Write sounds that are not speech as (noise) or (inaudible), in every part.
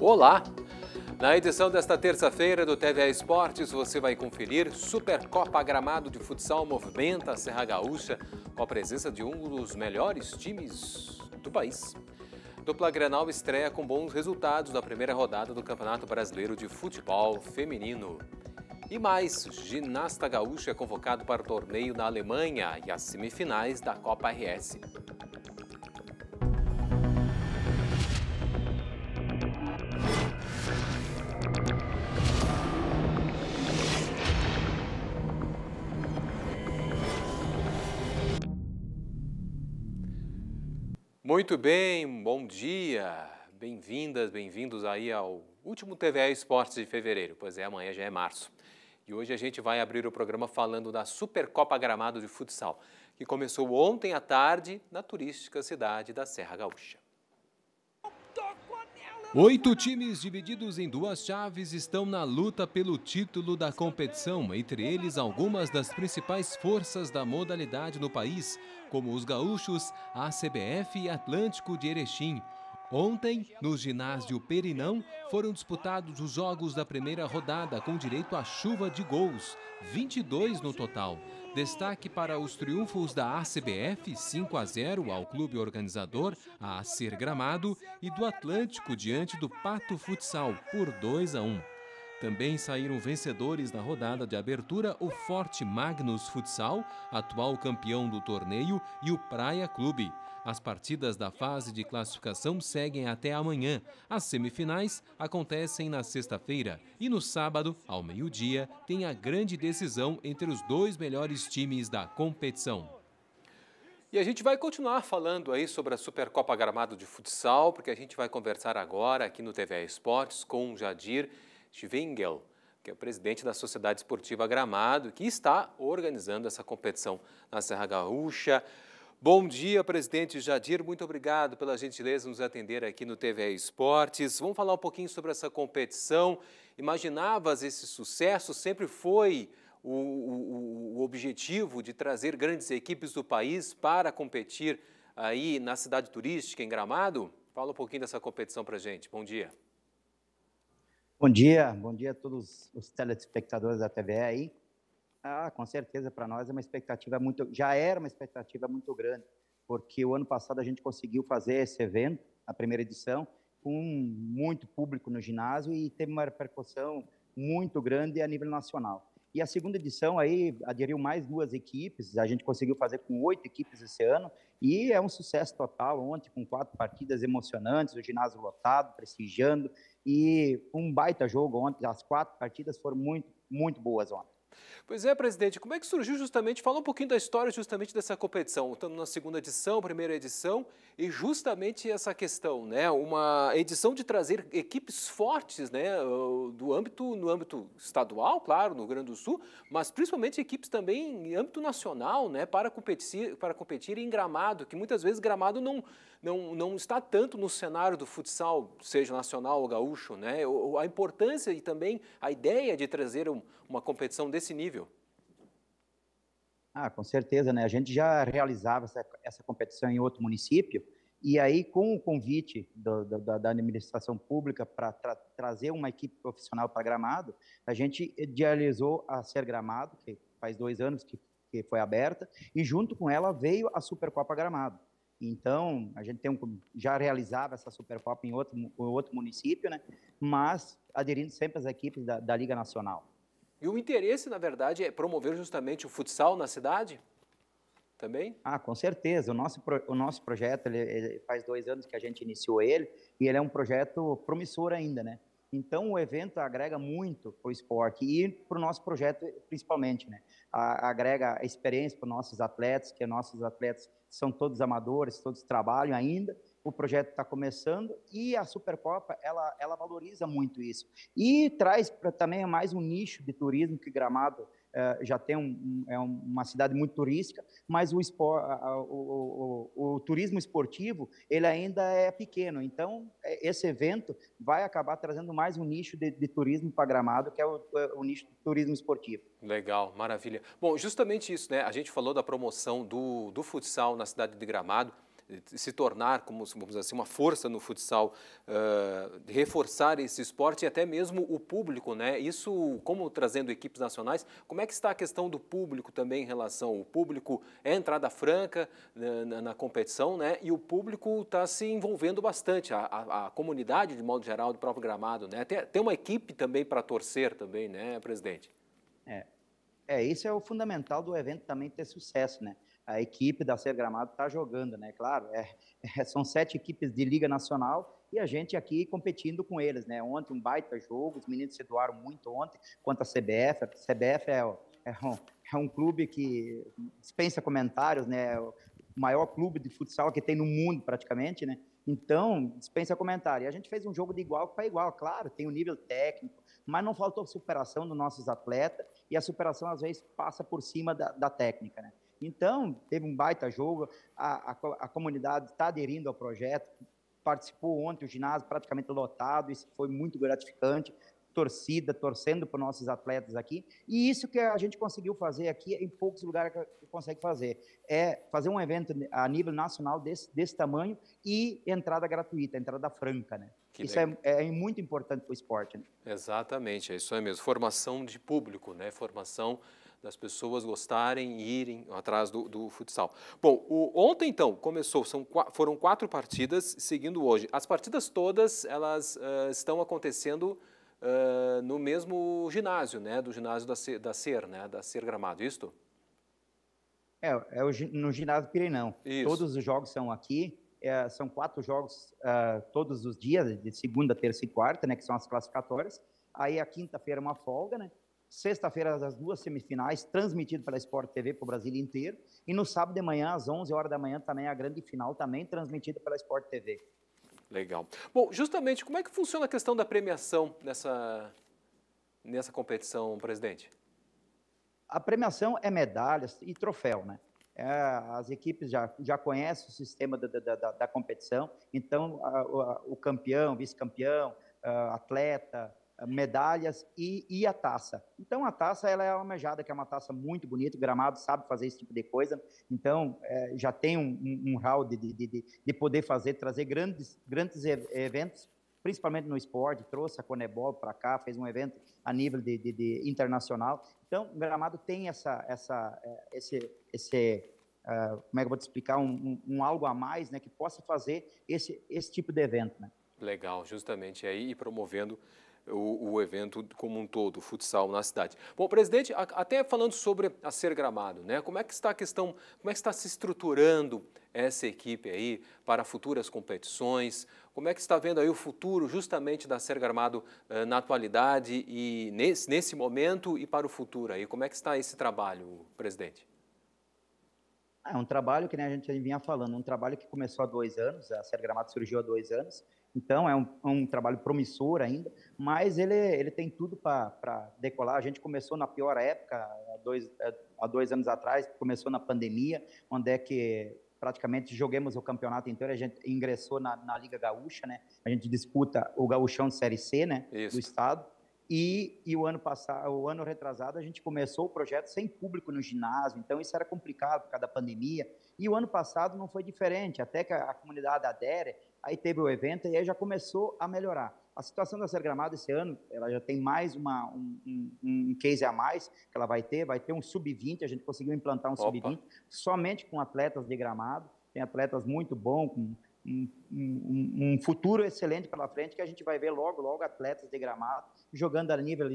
Olá! Na edição desta terça-feira do TVA Esportes, você vai conferir Supercopa Gramado de Futsal movimenta Serra Gaúcha com a presença de um dos melhores times do país. Dupla Granal estreia com bons resultados na primeira rodada do Campeonato Brasileiro de Futebol Feminino. E mais, ginasta gaúcha é convocado para o torneio na Alemanha e as semifinais da Copa RS. Muito bem, bom dia. Bem-vindas, bem-vindos aí ao último TVA Esportes de fevereiro. Pois é, amanhã já é março. E hoje a gente vai abrir o programa falando da Supercopa Gramado de Futsal, que começou ontem à tarde na turística cidade da Serra Gaúcha. Oito times divididos em duas chaves estão na luta pelo título da competição, entre eles algumas das principais forças da modalidade no país, como os gaúchos, a CBF e Atlântico de Erechim. Ontem, no ginásio Perinão, foram disputados os jogos da primeira rodada com direito à chuva de gols, 22 no total. Destaque para os triunfos da ACBF 5 a 0 ao clube organizador, a Acer Gramado, e do Atlântico diante do Pato Futsal por 2 a 1. Também saíram vencedores na rodada de abertura o Forte Magnus Futsal, atual campeão do torneio, e o Praia Clube. As partidas da fase de classificação seguem até amanhã. As semifinais acontecem na sexta-feira e no sábado, ao meio-dia, tem a grande decisão entre os dois melhores times da competição. E a gente vai continuar falando aí sobre a Supercopa Gramado de Futsal, porque a gente vai conversar agora aqui no TV Esportes com Jadir Schwingel, que é o presidente da Sociedade Esportiva Gramado, que está organizando essa competição na Serra Gaúcha. Bom dia, presidente Jadir. Muito obrigado pela gentileza de nos atender aqui no TV Esportes. Vamos falar um pouquinho sobre essa competição. Imaginavas esse sucesso? Sempre foi o, o, o objetivo de trazer grandes equipes do país para competir aí na cidade turística, em Gramado? Fala um pouquinho dessa competição para gente. Bom dia. Bom dia, bom dia a todos os telespectadores da TVE aí. Ah, com certeza, para nós é uma expectativa muito, já era uma expectativa muito grande, porque o ano passado a gente conseguiu fazer esse evento, a primeira edição, com muito público no ginásio e teve uma repercussão muito grande a nível nacional. E a segunda edição aí aderiu mais duas equipes, a gente conseguiu fazer com oito equipes esse ano e é um sucesso total. Ontem, com quatro partidas emocionantes, o ginásio lotado, prestigiando e um baita jogo ontem. As quatro partidas foram muito, muito boas ontem. Pois é, presidente, como é que surgiu justamente, fala um pouquinho da história justamente dessa competição, estamos na segunda edição, primeira edição, e justamente essa questão, né, uma edição de trazer equipes fortes, né, ah, do âmbito, no âmbito estadual, claro, no Rio Grande do Sul, mas principalmente equipes também em âmbito nacional, né, para competir, para competir em gramado, que muitas vezes gramado não não, não está tanto no cenário do futsal, seja nacional ou gaúcho, né? A importância e também a ideia de trazer um, uma competição desse nível. Ah, com certeza, né? A gente já realizava essa, essa competição em outro município, e aí, com o convite do, do, da administração pública para tra trazer uma equipe profissional para Gramado, a gente idealizou a Ser Gramado, que faz dois anos que, que foi aberta, e junto com ela veio a Supercopa Gramado. Então, a gente tem um, já realizava essa supercopa em outro, em outro município, né? mas aderindo sempre às equipes da, da Liga Nacional. E o interesse, na verdade, é promover justamente o futsal na cidade? Também? Ah, com certeza. O nosso, o nosso projeto, ele, ele, faz dois anos que a gente iniciou ele, e ele é um projeto promissor ainda, né? Então, o evento agrega muito para o esporte e para o nosso projeto, principalmente. Né? A, agrega experiência para nossos atletas, que nossos atletas são todos amadores, todos trabalham ainda, o projeto está começando e a Supercopa ela, ela valoriza muito isso e traz pra, também mais um nicho de turismo que Gramado eh, já tem um, é uma cidade muito turística, mas o, espor, a, o, o, o, turismo esportivo ele ainda é pequeno. Então é, esse evento vai acabar trazendo mais um nicho de, de turismo para Gramado, que é o, o nicho de turismo esportivo. Legal, maravilha. Bom, justamente isso, né? A gente falou da promoção do, do futsal na cidade de Gramado se tornar, como vamos assim, uma força no futsal, uh, reforçar esse esporte e até mesmo o público, né? Isso, como trazendo equipes nacionais, como é que está a questão do público também em relação ao público? É entrada franca né, na, na, competição, né? E o público está se envolvendo bastante, a, a, a, comunidade, de modo geral, do próprio gramado, né? Tem, tem uma equipe também para torcer também, né, presidente? É, é, isso é o fundamental do evento também ter sucesso, né? a equipe da Ser Gramado está jogando, né? Claro, é, (laughs) é, são sete equipes de Liga Nacional e a gente aqui competindo com eles, né? Ontem um baita jogo, os meninos se doaram muito ontem quanto à CBF. A CBF é, é, um, é um clube que dispensa comentários, né? É o maior clube de futsal que tem no mundo praticamente, né? Então, dispensa comentário. E a gente fez um jogo de igual para igual, claro, tem o um nível técnico, mas não faltou superação dos nossos atletas e a superação às vezes passa por cima da, da técnica, né? Então, teve um baita jogo, a, a, a comunidade está aderindo ao projeto, participou ontem o ginásio praticamente lotado, isso foi muito gratificante, torcida, torcendo para nossos atletas aqui. E isso que a gente conseguiu fazer aqui, em poucos lugares que consegue fazer, é fazer um evento a nível nacional desse, desse tamanho e entrada gratuita, entrada franca, né? Que isso é, é, muito importante para o esporte. Né? Exatamente, é isso aí mesmo. Formação de público, né? Formação das pessoas gostarem e irem atrás do, do futsal. Bom, o, ontem então começou, são, foram quatro partidas, seguindo hoje. As partidas todas elas uh, estão acontecendo uh, no mesmo ginásio, né, do ginásio da, da Ser, né, da Ser Gramado, é isto? É, é o, no ginásio Pirenão. Isso. Todos os jogos são aqui. É, são quatro jogos uh, todos os dias, de segunda, terça e quarta, né, que são as classificatórias. Aí a quinta-feira é uma folga, né? sexta-feira das duas semifinais, transmitido pela Sport TV para o Brasil inteiro, e no sábado de manhã, às 11 horas da manhã, também a grande final, também transmitida pela Sport TV. Legal. Bom, justamente, como é que funciona a questão da premiação nessa, nessa competição, presidente? A premiação é medalhas e troféu, né? É, as equipes já, já conhecem o sistema da, da, da, da competição, então a, a, o campeão, vice-campeão, ah, atleta, medalhas e, e, a taça. Então a taça ela é almejada, que é uma taça muito bonita, o gramado sabe fazer esse tipo de coisa, então é, já tem um, um, um round de, de, de, poder fazer, trazer grandes, grandes eventos, principalmente no esporte, trouxe a Conebol para cá, fez um evento a nível de, de, de, internacional, então o gramado tem essa, essa, é, esse, esse uh, como é que eu vou te explicar, um, um, algo a mais, né, que possa fazer esse, esse tipo de evento, né. Legal, justamente aí e promovendo o, o, evento como um todo, o futsal na cidade. Bom, presidente, a, até falando sobre a Ser Gramado, né? Como é que está a questão, como é que está se estruturando essa equipe aí para futuras competições? Como é que está vendo aí o futuro justamente da Ser Gramado eh, na atualidade e nesse, nesse momento e para o futuro aí? Como é que está esse trabalho, presidente? Ah, é um trabalho que né, a gente vinha falando, um trabalho que começou há dois anos, a Série Gramado surgiu há dois anos, então é um, é um trabalho promissor ainda, mas ele, ele tem tudo para decolar. A gente começou na pior época, há dois, há dois anos atrás, começou na pandemia, onde é que praticamente joguemos o campeonato inteiro, a gente ingressou na, na Liga Gaúcha, né? A gente disputa o gauchão de Série C, né? Do estado. E, e, o ano passado, o ano retrasado, a gente começou o projeto sem público no ginásio, então isso era complicado por causa da pandemia. E o ano passado não foi diferente, até que a, a comunidade adere, aí teve o evento e aí já começou a melhorar. A situação da gramado esse ano, ela já tem mais uma, um, um, um, case a mais que ela vai ter, vai ter um sub-20, a gente conseguiu implantar um sub-20 somente com atletas de gramado, tem atletas muito bons, com um, um, um, futuro excelente pela frente que a gente vai ver logo, logo atletas de gramado jogando a nível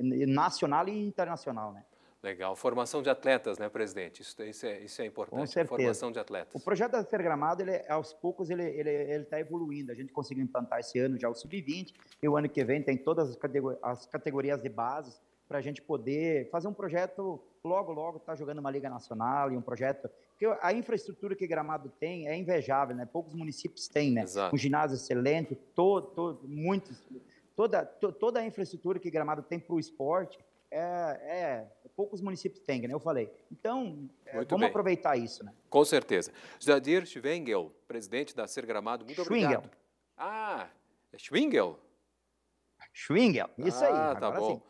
nacional e internacional, né? Legal. Formação de atletas, né, presidente? Isso, isso, é, isso é importante. Com Formação de atletas. O projeto da Ser Gramado, ele, aos poucos, ele está ele, ele tá evoluindo. A gente conseguiu implantar esse ano já o Sub-20 e o ano que vem tem todas as, categorias de bases para a gente poder fazer um projeto logo, logo estar tá jogando uma Liga Nacional e um projeto. Porque a infraestrutura que Gramado tem é invejável, né? Poucos municípios têm, né? Exato. Um ginásio excelente, todo, todo, muitos, toda, to, toda a infraestrutura que Gramado tem para o esporte. É, é, poucos municípios têm, né? Eu falei. Então, é, vamos bem. aproveitar isso, né? Com certeza. Jadir Schwengel, presidente da Ser Gramado, muito Schwingel. obrigado. Ah, é Schwingel? Schwingel, isso ah, aí. Ah, tá bom. Sim.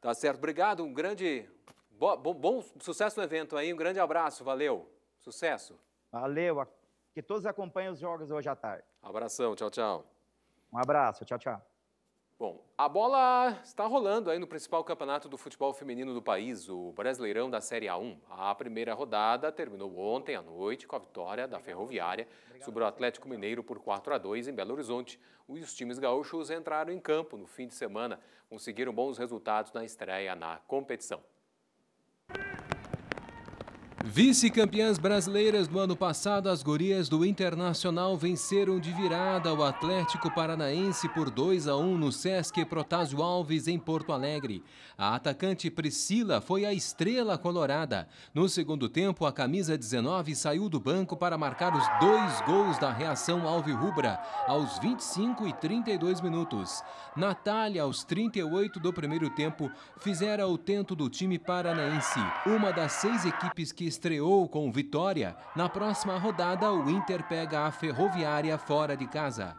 Tá certo? Obrigado, um grande. Bo, bom, bom, sucesso no evento aí, um grande abraço, valeu. Sucesso. Valeu, que todos acompanhem os jogos hoje à tarde. Abração, tchau, tchau. Um abraço, tchau, tchau. A bola está rolando aí no principal campeonato do futebol feminino do país, o Brasileirão da Série A1. A primeira rodada terminou ontem à noite com a vitória da Ferroviária sobre o Atlético Mineiro por 4 a 2 em Belo Horizonte. Os times gaúchos entraram em campo no fim de semana, conseguiram bons resultados na estreia na competição. Vice-campeãs brasileiras do ano passado, as gurias do Internacional venceram de virada o Atlético Paranaense por 2 a 1 no Sesc Protásio Alves, em Porto Alegre. A atacante Priscila foi a estrela colorada. No segundo tempo, a camisa 19 saiu do banco para marcar os dois gols da reação alvirrubra, aos 25 e 32 minutos. Natália, aos 38 do primeiro tempo, fizera o tento do time paranaense, uma das seis equipes que estreou com vitória, na próxima rodada o Inter pega a Ferroviária fora de casa.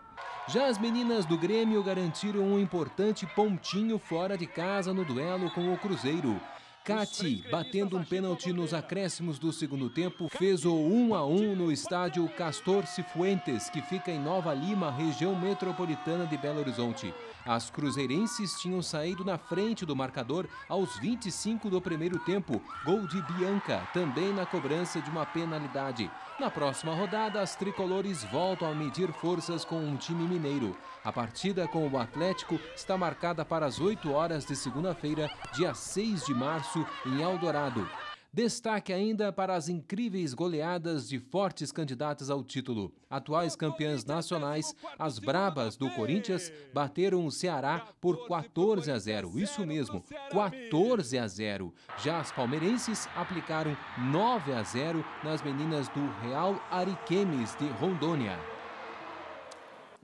Já as meninas do Grêmio garantiram um importante pontinho fora de casa no duelo com o Cruzeiro, Cati, batendo um pênalti nos acréscimos do segundo tempo, fez o 1 a 1 no estádio Castor Cifuentes, que fica em Nova Lima, região metropolitana de Belo Horizonte. As cruzeirenses tinham saído na frente do marcador aos 25 do primeiro tempo, gol de Bianca, também na cobrança de uma penalidade. Na próxima rodada, as tricolores voltam a medir forças com um time mineiro. A partida com o Atlético está marcada para as 8 horas de segunda-feira, dia 6 de março em Eldorado. Destaque ainda para as incríveis goleadas de fortes candidatas ao título. Atuais campeãs nacionais, as Brabas do Corinthians bateram o Ceará por 14 a 0. Isso mesmo, 14 a 0. Já as palmeirenses aplicaram 9 a 0 nas meninas do Real Ariquemes de Rondônia.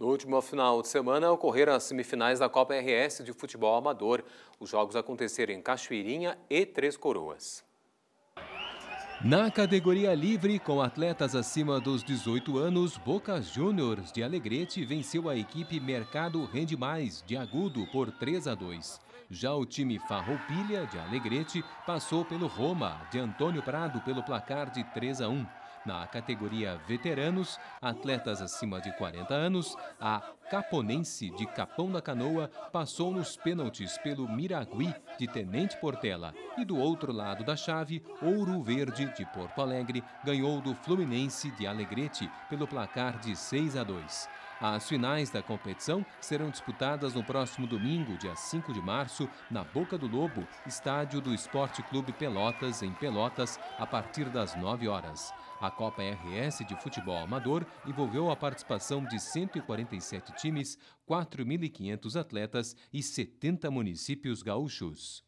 No último final de semana, ocorreram as semifinais da Copa RS de futebol amador. Os jogos aconteceram em Cachoeirinha e Três Coroas. Na categoria livre, com atletas acima dos 18 anos, Boca Juniors de Alegrete venceu a equipe Mercado Rende Mais de Agudo por 3 a 2. Já o time Farroupilha de Alegrete passou pelo Roma de Antônio Prado pelo placar de 3 a 1. Na categoria veteranos, atletas acima de 40 anos, a Caponense de Capão da Canoa passou nos pênaltis pelo Miragui de Tenente Portela e do outro lado da chave, Ouro Verde de Porto Alegre ganhou do Fluminense de Alegrete pelo placar de 6 a 2. As finais da competição serão disputadas no próximo domingo, dia 5 de março, na Boca do Lobo, estádio do Esporte Clube Pelotas, em Pelotas, a partir das 9 horas. A Copa RS de Futebol Amador envolveu a participação de 147 times, 4.500 atletas e 70 municípios gaúchos.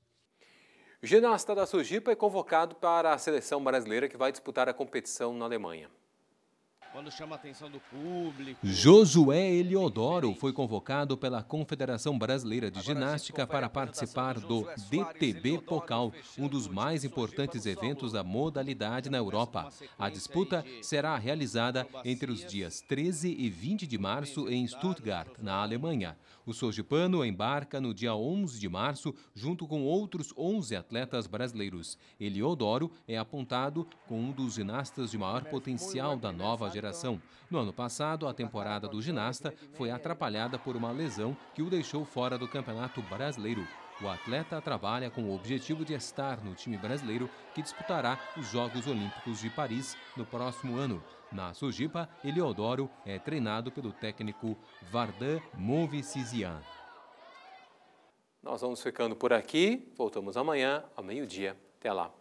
O ginasta da Sujipa é convocado para a seleção brasileira que vai disputar a competição na Alemanha. Quando chama a atenção do público. Josué Eliodoro foi convocado pela Confederação Brasileira de Ginástica para participar do DTB Pokal, um dos mais importantes eventos da modalidade na Europa. A disputa será realizada entre os dias 13 e 20 de março em Stuttgart, na Alemanha. O Sojipano embarca no dia 11 de março, junto com outros 11 atletas brasileiros. Eliodoro é apontado como um dos ginastas de maior potencial da nova geração no ano passado, a temporada do ginasta foi atrapalhada por uma lesão que o deixou fora do Campeonato Brasileiro. O atleta trabalha com o objetivo de estar no time brasileiro que disputará os Jogos Olímpicos de Paris no próximo ano. Na Sujipa, Eliodoro é treinado pelo técnico Vardan Movicizian. Nós vamos ficando por aqui. Voltamos amanhã, ao meio-dia. Até lá.